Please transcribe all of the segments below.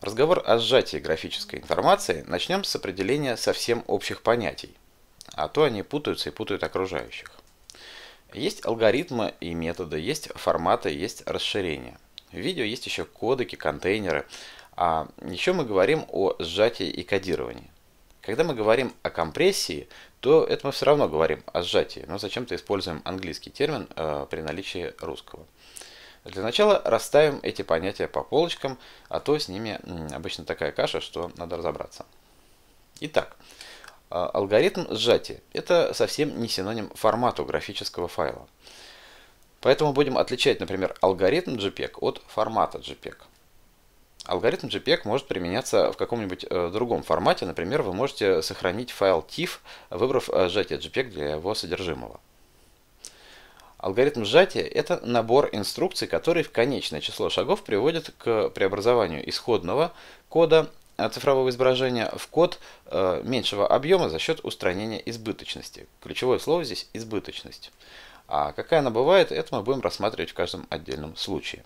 Разговор о сжатии графической информации начнем с определения совсем общих понятий, а то они путаются и путают окружающих. Есть алгоритмы и методы, есть форматы, есть расширения. В видео есть еще кодеки, контейнеры, а еще мы говорим о сжатии и кодировании. Когда мы говорим о компрессии, то это мы все равно говорим о сжатии, но зачем-то используем английский термин э, при наличии русского. Для начала расставим эти понятия по полочкам, а то с ними обычно такая каша, что надо разобраться. Итак, а, алгоритм сжатия – это совсем не синоним формату графического файла. Поэтому будем отличать, например, алгоритм JPEG от формата JPEG. Алгоритм JPEG может применяться в каком-нибудь э, другом формате. Например, вы можете сохранить файл TIFF, выбрав э, сжатие JPEG для его содержимого. Алгоритм сжатия – это набор инструкций, которые в конечное число шагов приводят к преобразованию исходного кода э, цифрового изображения в код э, меньшего объема за счет устранения избыточности. Ключевое слово здесь – избыточность. А какая она бывает, это мы будем рассматривать в каждом отдельном случае.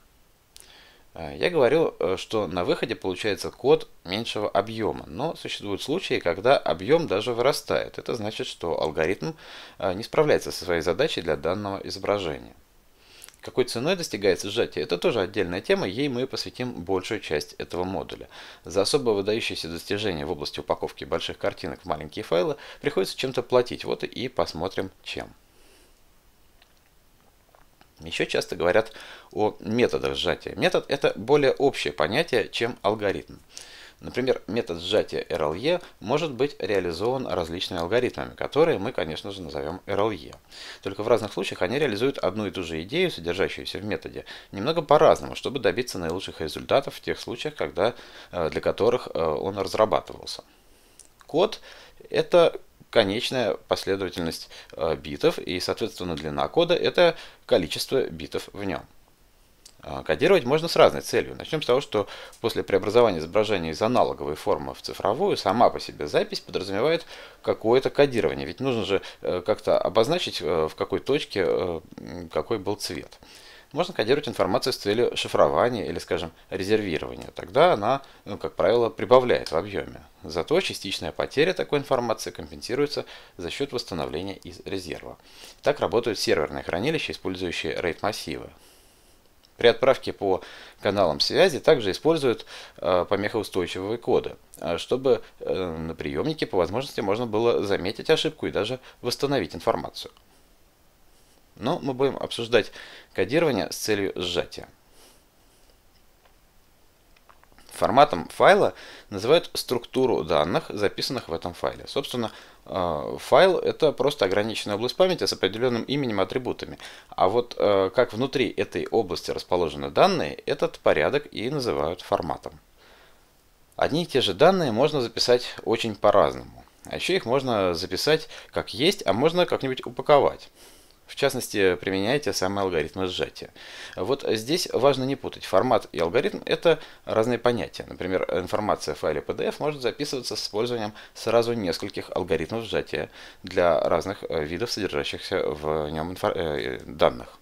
Э, я говорил, э, что на выходе получается код меньшего объема, но существуют случаи, когда объем даже вырастает. Это значит, что алгоритм э, не справляется со своей задачей для данного изображения. Какой ценой достигается сжатие, это тоже отдельная тема, ей мы посвятим большую часть этого модуля. За особо выдающиеся достижения в области упаковки больших картинок в маленькие файлы приходится чем-то платить, вот и посмотрим чем. Еще часто говорят о методах сжатия. Метод – это более общее понятие, чем алгоритм. Например, метод сжатия RLE может быть реализован различными алгоритмами, которые мы, конечно же, назовем RLE. Только в разных случаях они реализуют одну и ту же идею, содержащуюся в методе, немного по-разному, чтобы добиться наилучших результатов в тех случаях, когда, э, для которых э, он разрабатывался. Код – это конечная последовательность э, битов и, соответственно, длина кода – это количество битов в нем. А, кодировать можно с разной целью. Начнем с того, что после преобразования изображения из аналоговой формы в цифровую сама по себе запись подразумевает какое-то кодирование. Ведь нужно же э, как-то обозначить, э, в какой точке какой был цвет можно кодировать информацию с целью шифрования или, скажем, резервирования. Тогда она, ну, как правило, прибавляет в объеме. Зато частичная потеря такой информации компенсируется за счет восстановления из резерва. Так работают серверные хранилища, использующие RAID-массивы. При отправке по каналам связи также используют э, помехоустойчивые коды, э, чтобы э, на приемнике по возможности можно было заметить ошибку и даже восстановить информацию но мы будем обсуждать кодирование с целью сжатия. Форматом файла называют структуру данных, записанных в этом файле. Собственно, э, файл это просто ограниченная область памяти с определенным именем и атрибутами. А вот э, как внутри этой области расположены данные, этот порядок и называют форматом. Одни и те же данные можно записать очень по-разному. А еще их можно записать как есть, а можно как-нибудь упаковать. В частности, применяйте самые алгоритмы сжатия. Вот здесь важно не путать. Формат и алгоритм – это разные понятия. Например, информация в файле PDF может записываться с использованием сразу нескольких алгоритмов сжатия для разных э, видов содержащихся в нем э, данных.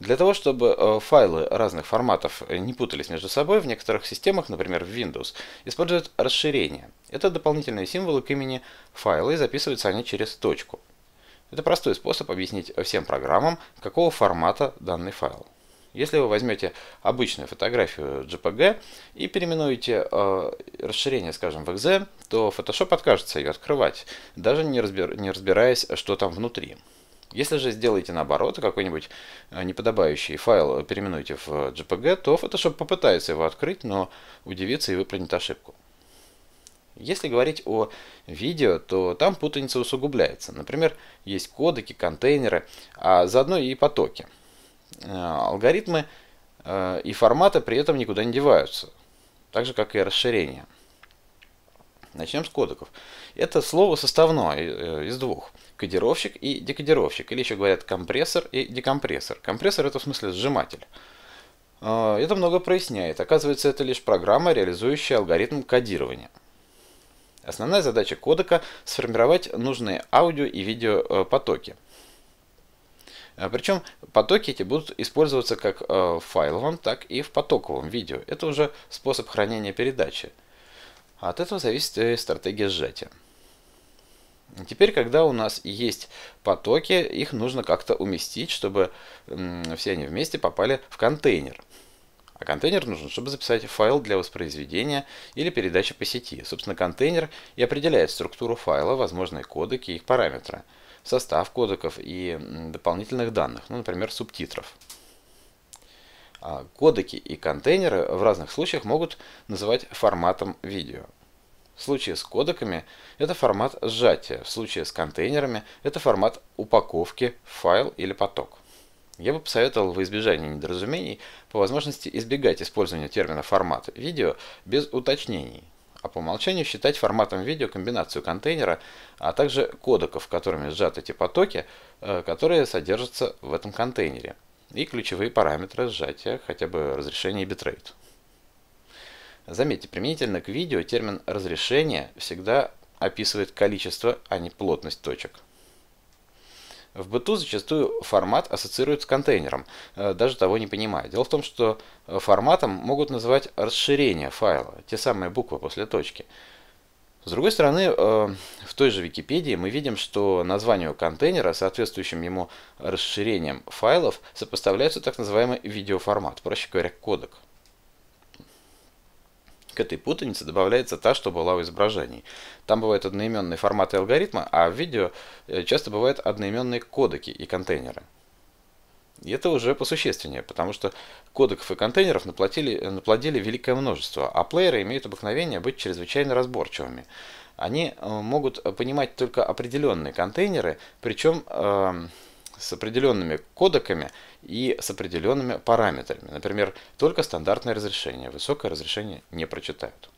Для того, чтобы э, файлы разных форматов не путались между собой, в некоторых системах, например в Windows, используют расширение. Это дополнительные символы к имени файла и записываются они через точку. Это простой способ объяснить всем программам, какого формата данный файл. Если вы возьмете обычную фотографию JPG и переименуете э, расширение, скажем, в .exe, то Photoshop откажется ее открывать, даже не, разбир, не разбираясь, что там внутри. Если же сделаете наоборот, какой-нибудь э, неподобающий файл переименуете в JPG, то Photoshop попытается его открыть, но удивится и выпрыгнет ошибку. Если говорить о видео, то там путаница усугубляется. Например, есть кодеки, контейнеры, а заодно и потоки. Э, алгоритмы э, и форматы при этом никуда не деваются, так же как и расширение. Начнем с кодеков. Это слово составное э, из двух. Кодировщик и декодировщик, или еще говорят компрессор и декомпрессор. Компрессор это в смысле сжиматель. Это много проясняет. Оказывается, это лишь программа, реализующая алгоритм кодирования. Основная задача кодека – сформировать нужные аудио и видео э, потоки. Э, Причем потоки эти будут использоваться как э, в файловом, так и в потоковом видео. Это уже способ хранения передачи. А от этого зависит и стратегия сжатия. Теперь, когда у нас есть потоки, их нужно как-то уместить, чтобы все они вместе попали в контейнер. А контейнер нужен, чтобы записать файл для воспроизведения или передачи по сети. Собственно, контейнер и определяет структуру файла, возможные кодеки и их параметры, состав кодеков и дополнительных данных, ну, например, субтитров. А кодеки и контейнеры в разных случаях могут называть форматом видео. В случае с кодеками это формат сжатия, в случае с контейнерами это формат упаковки в файл или поток. Я бы посоветовал во избежание недоразумений по возможности избегать использования термина «формат видео» без уточнений, а по умолчанию считать форматом видео комбинацию контейнера, а также кодеков, которыми сжаты эти потоки, э, которые содержатся в этом контейнере, и ключевые параметры сжатия, хотя бы разрешение и битрейт. Заметьте, применительно к видео термин «разрешение» всегда описывает количество, а не плотность точек. В быту зачастую формат ассоциируют с контейнером, э, даже того не понимая. Дело в том, что э, форматом могут называть расширение файла, те самые буквы после точки. С другой стороны, э, в той же Википедии мы видим, что названию контейнера, соответствующим ему расширением файлов, сопоставляется так называемый видеоформат, проще говоря, кодек. К этой путанице добавляется та, что была в изображении. Там бывают одноименные форматы алгоритма, а в видео э, часто бывают одноименные кодеки и контейнеры. И это уже посущественнее, потому что кодеков и контейнеров наплодили, э, наплодили великое множество, а плееры имеют обыкновение быть чрезвычайно разборчивыми. Они э, могут понимать только определенные контейнеры, причем эм, с определенными кодеками и с определенными параметрами. Например, только стандартное разрешение, высокое разрешение не прочитают.